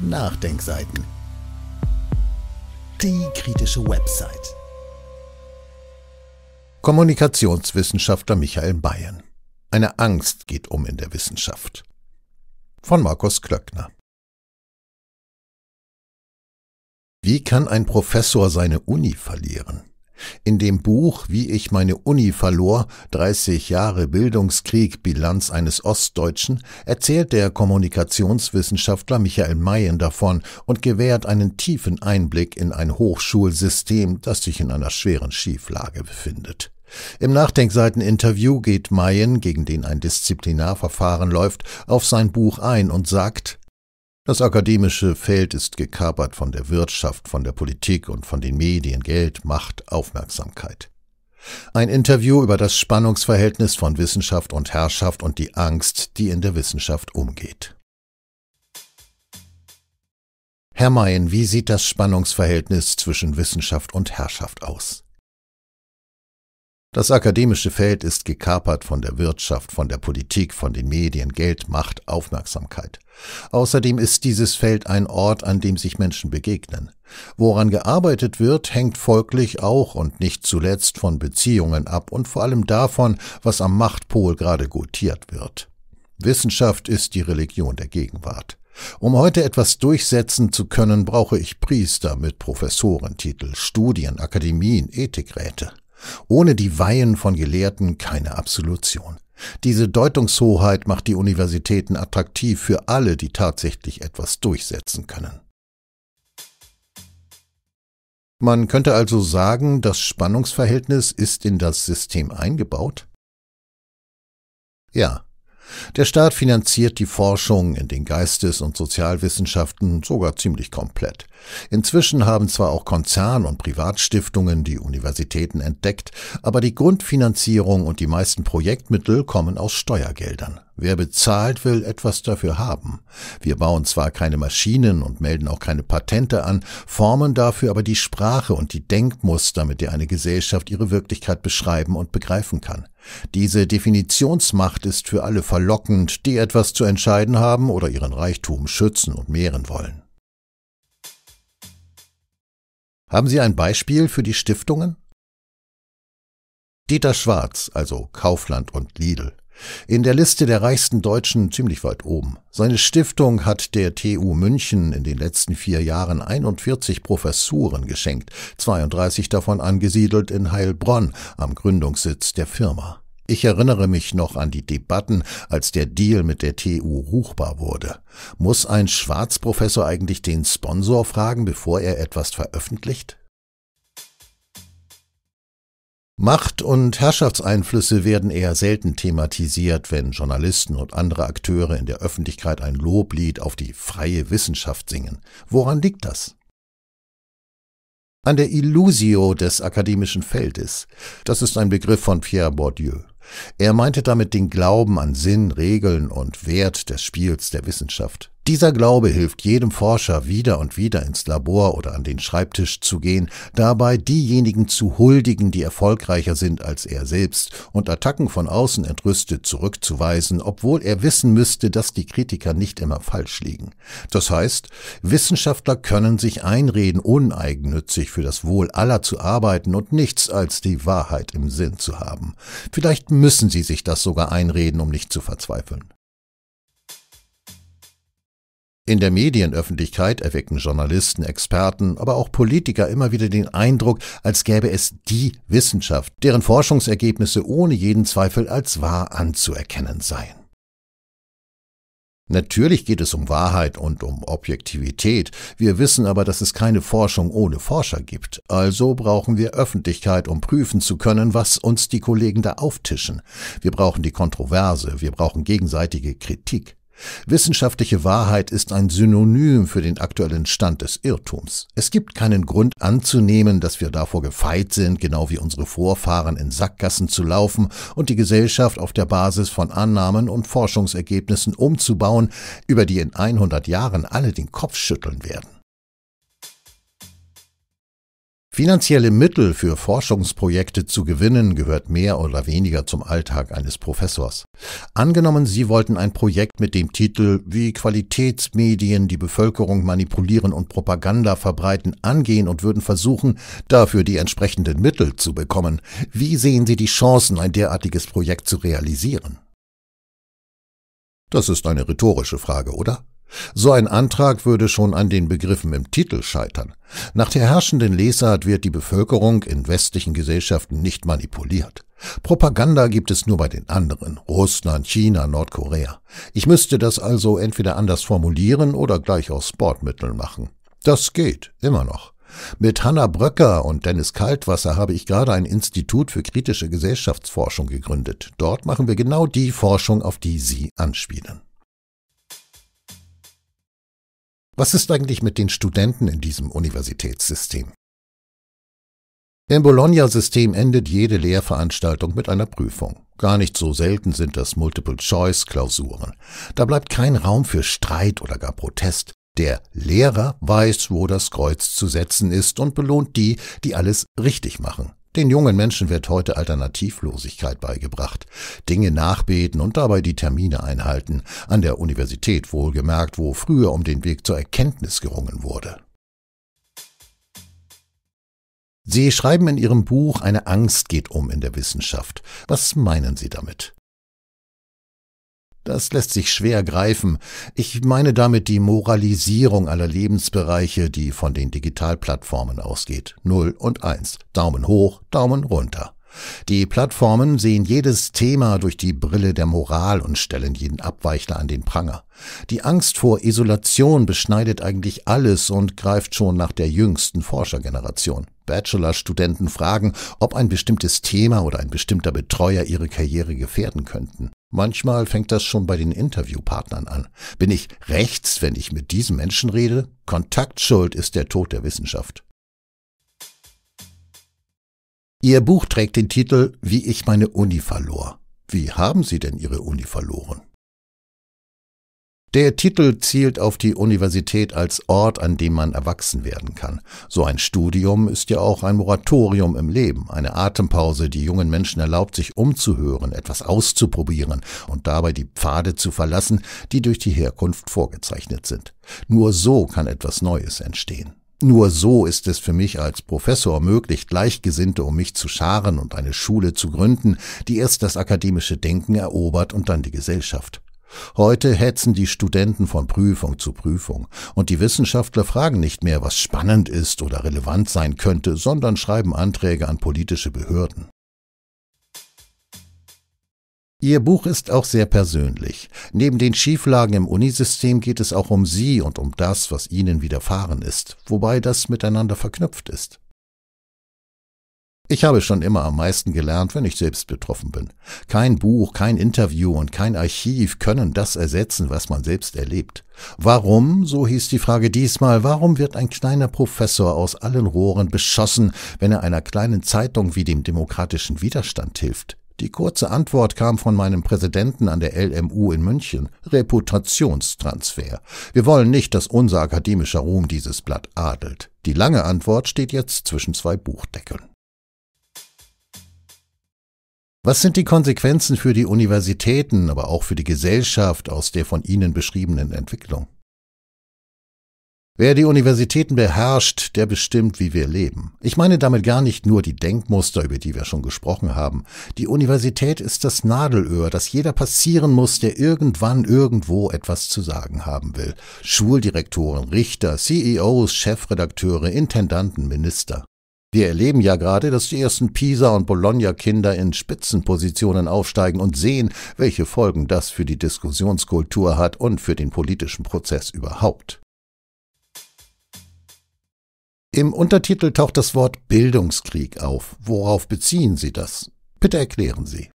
Nachdenkseiten. Die kritische Website. Kommunikationswissenschaftler Michael Bayern. Eine Angst geht um in der Wissenschaft. Von Markus Klöckner. Wie kann ein Professor seine Uni verlieren? In dem Buch Wie ich meine Uni verlor, 30 Jahre Bildungskrieg, Bilanz eines Ostdeutschen, erzählt der Kommunikationswissenschaftler Michael Mayen davon und gewährt einen tiefen Einblick in ein Hochschulsystem, das sich in einer schweren Schieflage befindet. Im Nachdenkseiteninterview geht Mayen, gegen den ein Disziplinarverfahren läuft, auf sein Buch ein und sagt, das akademische Feld ist gekapert von der Wirtschaft, von der Politik und von den Medien, Geld, Macht, Aufmerksamkeit. Ein Interview über das Spannungsverhältnis von Wissenschaft und Herrschaft und die Angst, die in der Wissenschaft umgeht. Herr Mayen, wie sieht das Spannungsverhältnis zwischen Wissenschaft und Herrschaft aus? Das akademische Feld ist gekapert von der Wirtschaft, von der Politik, von den Medien, Geld, Macht, Aufmerksamkeit. Außerdem ist dieses Feld ein Ort, an dem sich Menschen begegnen. Woran gearbeitet wird, hängt folglich auch und nicht zuletzt von Beziehungen ab und vor allem davon, was am Machtpol gerade gotiert wird. Wissenschaft ist die Religion der Gegenwart. Um heute etwas durchsetzen zu können, brauche ich Priester mit Professorentitel, Studien, Akademien, Ethikräte. Ohne die Weihen von Gelehrten keine Absolution. Diese Deutungshoheit macht die Universitäten attraktiv für alle, die tatsächlich etwas durchsetzen können. Man könnte also sagen, das Spannungsverhältnis ist in das System eingebaut? Ja, der Staat finanziert die Forschung in den Geistes- und Sozialwissenschaften sogar ziemlich komplett. Inzwischen haben zwar auch Konzern- und Privatstiftungen die Universitäten entdeckt, aber die Grundfinanzierung und die meisten Projektmittel kommen aus Steuergeldern. Wer bezahlt, will etwas dafür haben. Wir bauen zwar keine Maschinen und melden auch keine Patente an, formen dafür aber die Sprache und die Denkmuster, mit der eine Gesellschaft ihre Wirklichkeit beschreiben und begreifen kann. Diese Definitionsmacht ist für alle verlockend, die etwas zu entscheiden haben oder ihren Reichtum schützen und mehren wollen. Haben Sie ein Beispiel für die Stiftungen? Dieter Schwarz, also Kaufland und Lidl. In der Liste der reichsten Deutschen ziemlich weit oben. Seine Stiftung hat der TU München in den letzten vier Jahren 41 Professuren geschenkt, 32 davon angesiedelt in Heilbronn am Gründungssitz der Firma. Ich erinnere mich noch an die Debatten, als der Deal mit der TU ruchbar wurde. Muss ein Schwarzprofessor eigentlich den Sponsor fragen, bevor er etwas veröffentlicht? Macht- und Herrschaftseinflüsse werden eher selten thematisiert, wenn Journalisten und andere Akteure in der Öffentlichkeit ein Loblied auf die freie Wissenschaft singen. Woran liegt das? An der Illusio des akademischen Feldes. Das ist ein Begriff von Pierre Bourdieu. Er meinte damit den Glauben an Sinn, Regeln und Wert des Spiels der Wissenschaft. Dieser Glaube hilft jedem Forscher wieder und wieder ins Labor oder an den Schreibtisch zu gehen, dabei diejenigen zu huldigen, die erfolgreicher sind als er selbst, und Attacken von außen entrüstet zurückzuweisen, obwohl er wissen müsste, dass die Kritiker nicht immer falsch liegen. Das heißt, Wissenschaftler können sich einreden, uneigennützig für das Wohl aller zu arbeiten und nichts als die Wahrheit im Sinn zu haben. Vielleicht müssen sie sich das sogar einreden, um nicht zu verzweifeln. In der Medienöffentlichkeit erwecken Journalisten, Experten, aber auch Politiker immer wieder den Eindruck, als gäbe es die Wissenschaft, deren Forschungsergebnisse ohne jeden Zweifel als wahr anzuerkennen seien. Natürlich geht es um Wahrheit und um Objektivität, wir wissen aber, dass es keine Forschung ohne Forscher gibt, also brauchen wir Öffentlichkeit, um prüfen zu können, was uns die Kollegen da auftischen. Wir brauchen die Kontroverse, wir brauchen gegenseitige Kritik. Wissenschaftliche Wahrheit ist ein Synonym für den aktuellen Stand des Irrtums. Es gibt keinen Grund anzunehmen, dass wir davor gefeit sind, genau wie unsere Vorfahren in Sackgassen zu laufen und die Gesellschaft auf der Basis von Annahmen und Forschungsergebnissen umzubauen, über die in 100 Jahren alle den Kopf schütteln werden. Finanzielle Mittel für Forschungsprojekte zu gewinnen gehört mehr oder weniger zum Alltag eines Professors. Angenommen, Sie wollten ein Projekt mit dem Titel Wie Qualitätsmedien die Bevölkerung manipulieren und Propaganda verbreiten angehen und würden versuchen, dafür die entsprechenden Mittel zu bekommen. Wie sehen Sie die Chancen, ein derartiges Projekt zu realisieren? Das ist eine rhetorische Frage, oder? So ein Antrag würde schon an den Begriffen im Titel scheitern. Nach der herrschenden Lesart wird die Bevölkerung in westlichen Gesellschaften nicht manipuliert. Propaganda gibt es nur bei den anderen, Russland, China, Nordkorea. Ich müsste das also entweder anders formulieren oder gleich aus Sportmitteln machen. Das geht, immer noch. Mit Hanna Bröcker und Dennis Kaltwasser habe ich gerade ein Institut für kritische Gesellschaftsforschung gegründet. Dort machen wir genau die Forschung, auf die Sie anspielen. Was ist eigentlich mit den Studenten in diesem Universitätssystem? Im Bologna-System endet jede Lehrveranstaltung mit einer Prüfung. Gar nicht so selten sind das Multiple-Choice-Klausuren. Da bleibt kein Raum für Streit oder gar Protest. Der Lehrer weiß, wo das Kreuz zu setzen ist und belohnt die, die alles richtig machen. Den jungen Menschen wird heute Alternativlosigkeit beigebracht, Dinge nachbeten und dabei die Termine einhalten, an der Universität wohlgemerkt, wo früher um den Weg zur Erkenntnis gerungen wurde. Sie schreiben in Ihrem Buch, eine Angst geht um in der Wissenschaft. Was meinen Sie damit? Das lässt sich schwer greifen. Ich meine damit die Moralisierung aller Lebensbereiche, die von den Digitalplattformen ausgeht. Null und eins. Daumen hoch, Daumen runter. Die Plattformen sehen jedes Thema durch die Brille der Moral und stellen jeden Abweichler an den Pranger. Die Angst vor Isolation beschneidet eigentlich alles und greift schon nach der jüngsten Forschergeneration. Bachelorstudenten fragen, ob ein bestimmtes Thema oder ein bestimmter Betreuer ihre Karriere gefährden könnten. Manchmal fängt das schon bei den Interviewpartnern an. Bin ich rechts, wenn ich mit diesem Menschen rede? Kontaktschuld ist der Tod der Wissenschaft. Ihr Buch trägt den Titel Wie ich meine Uni verlor. Wie haben Sie denn Ihre Uni verloren? Der Titel zielt auf die Universität als Ort, an dem man erwachsen werden kann. So ein Studium ist ja auch ein Moratorium im Leben, eine Atempause, die jungen Menschen erlaubt, sich umzuhören, etwas auszuprobieren und dabei die Pfade zu verlassen, die durch die Herkunft vorgezeichnet sind. Nur so kann etwas Neues entstehen. Nur so ist es für mich als Professor möglich, Gleichgesinnte um mich zu scharen und eine Schule zu gründen, die erst das akademische Denken erobert und dann die Gesellschaft. Heute hetzen die Studenten von Prüfung zu Prüfung, und die Wissenschaftler fragen nicht mehr, was spannend ist oder relevant sein könnte, sondern schreiben Anträge an politische Behörden. Ihr Buch ist auch sehr persönlich. Neben den Schieflagen im Unisystem geht es auch um Sie und um das, was Ihnen widerfahren ist, wobei das miteinander verknüpft ist. Ich habe schon immer am meisten gelernt, wenn ich selbst betroffen bin. Kein Buch, kein Interview und kein Archiv können das ersetzen, was man selbst erlebt. Warum, so hieß die Frage diesmal, warum wird ein kleiner Professor aus allen Rohren beschossen, wenn er einer kleinen Zeitung wie dem demokratischen Widerstand hilft? Die kurze Antwort kam von meinem Präsidenten an der LMU in München. Reputationstransfer. Wir wollen nicht, dass unser akademischer Ruhm dieses Blatt adelt. Die lange Antwort steht jetzt zwischen zwei Buchdeckeln. Was sind die Konsequenzen für die Universitäten, aber auch für die Gesellschaft aus der von Ihnen beschriebenen Entwicklung? Wer die Universitäten beherrscht, der bestimmt, wie wir leben. Ich meine damit gar nicht nur die Denkmuster, über die wir schon gesprochen haben. Die Universität ist das Nadelöhr, das jeder passieren muss, der irgendwann irgendwo etwas zu sagen haben will. Schuldirektoren, Richter, CEOs, Chefredakteure, Intendanten, Minister. Wir erleben ja gerade, dass die ersten Pisa- und Bologna-Kinder in Spitzenpositionen aufsteigen und sehen, welche Folgen das für die Diskussionskultur hat und für den politischen Prozess überhaupt. Im Untertitel taucht das Wort Bildungskrieg auf. Worauf beziehen Sie das? Bitte erklären Sie.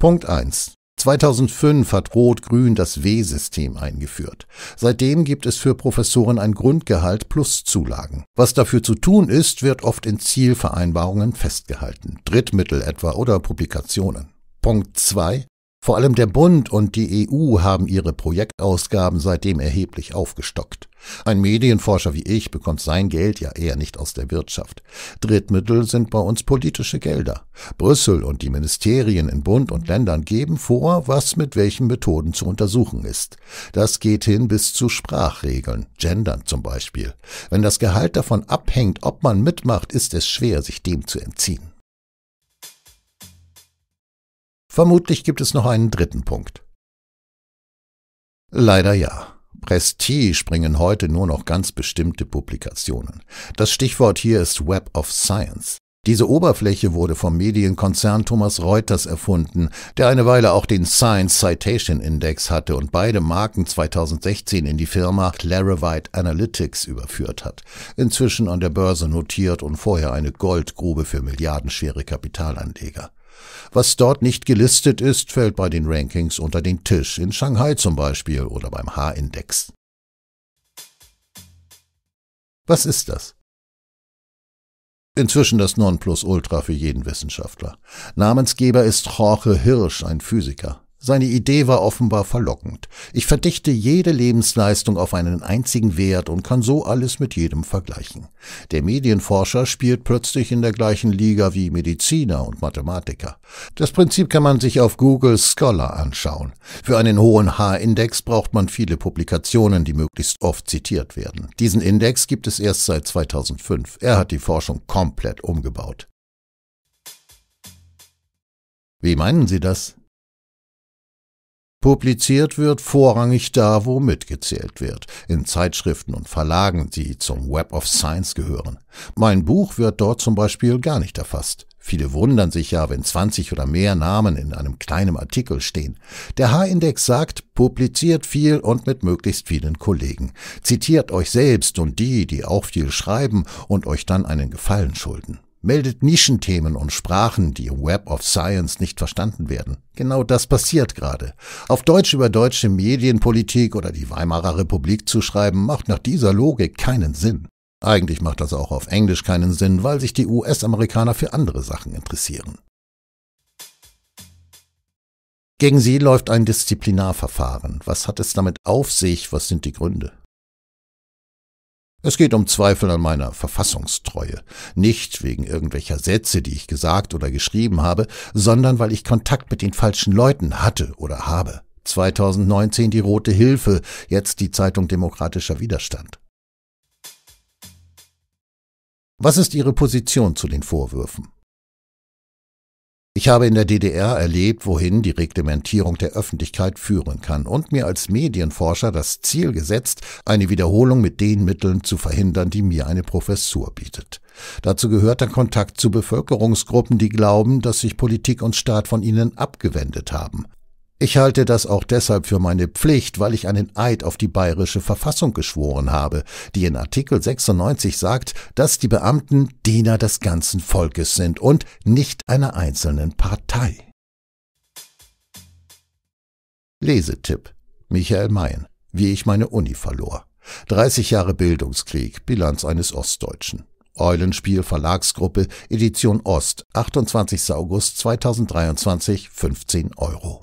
Punkt 1. 2005 hat Rot-Grün das W-System eingeführt. Seitdem gibt es für Professoren ein Grundgehalt plus Zulagen. Was dafür zu tun ist, wird oft in Zielvereinbarungen festgehalten, Drittmittel etwa oder Publikationen. Punkt 2. Vor allem der Bund und die EU haben ihre Projektausgaben seitdem erheblich aufgestockt. Ein Medienforscher wie ich bekommt sein Geld ja eher nicht aus der Wirtschaft. Drittmittel sind bei uns politische Gelder. Brüssel und die Ministerien in Bund und Ländern geben vor, was mit welchen Methoden zu untersuchen ist. Das geht hin bis zu Sprachregeln, Gendern zum Beispiel. Wenn das Gehalt davon abhängt, ob man mitmacht, ist es schwer, sich dem zu entziehen. Vermutlich gibt es noch einen dritten Punkt. Leider ja. Prestige bringen heute nur noch ganz bestimmte Publikationen. Das Stichwort hier ist Web of Science. Diese Oberfläche wurde vom Medienkonzern Thomas Reuters erfunden, der eine Weile auch den Science Citation Index hatte und beide Marken 2016 in die Firma Clarivite Analytics überführt hat, inzwischen an der Börse notiert und vorher eine Goldgrube für milliardenschwere Kapitalanleger. Was dort nicht gelistet ist, fällt bei den Rankings unter den Tisch, in Shanghai zum Beispiel oder beim H-Index. Was ist das? Inzwischen das Nonplusultra für jeden Wissenschaftler. Namensgeber ist Jorge Hirsch, ein Physiker. Seine Idee war offenbar verlockend. Ich verdichte jede Lebensleistung auf einen einzigen Wert und kann so alles mit jedem vergleichen. Der Medienforscher spielt plötzlich in der gleichen Liga wie Mediziner und Mathematiker. Das Prinzip kann man sich auf Google Scholar anschauen. Für einen hohen H-Index braucht man viele Publikationen, die möglichst oft zitiert werden. Diesen Index gibt es erst seit 2005. Er hat die Forschung komplett umgebaut. Wie meinen Sie das? Publiziert wird vorrangig da, wo mitgezählt wird, in Zeitschriften und Verlagen, die zum Web of Science gehören. Mein Buch wird dort zum Beispiel gar nicht erfasst. Viele wundern sich ja, wenn 20 oder mehr Namen in einem kleinen Artikel stehen. Der H-Index sagt, publiziert viel und mit möglichst vielen Kollegen. Zitiert euch selbst und die, die auch viel schreiben und euch dann einen Gefallen schulden meldet Nischenthemen und Sprachen, die im Web of Science nicht verstanden werden. Genau das passiert gerade. Auf Deutsch über deutsche Medienpolitik oder die Weimarer Republik zu schreiben, macht nach dieser Logik keinen Sinn. Eigentlich macht das auch auf Englisch keinen Sinn, weil sich die US-Amerikaner für andere Sachen interessieren. Gegen sie läuft ein Disziplinarverfahren. Was hat es damit auf sich? Was sind die Gründe? Es geht um Zweifel an meiner Verfassungstreue. Nicht wegen irgendwelcher Sätze, die ich gesagt oder geschrieben habe, sondern weil ich Kontakt mit den falschen Leuten hatte oder habe. 2019 die Rote Hilfe, jetzt die Zeitung Demokratischer Widerstand. Was ist Ihre Position zu den Vorwürfen? Ich habe in der DDR erlebt, wohin die Reglementierung der Öffentlichkeit führen kann und mir als Medienforscher das Ziel gesetzt, eine Wiederholung mit den Mitteln zu verhindern, die mir eine Professur bietet. Dazu gehört der Kontakt zu Bevölkerungsgruppen, die glauben, dass sich Politik und Staat von ihnen abgewendet haben. Ich halte das auch deshalb für meine Pflicht, weil ich einen Eid auf die bayerische Verfassung geschworen habe, die in Artikel 96 sagt, dass die Beamten Diener des ganzen Volkes sind und nicht einer einzelnen Partei. Lesetipp Michael Mayen Wie ich meine Uni verlor 30 Jahre Bildungskrieg Bilanz eines Ostdeutschen Eulenspiel Verlagsgruppe Edition Ost 28. August 2023 15 Euro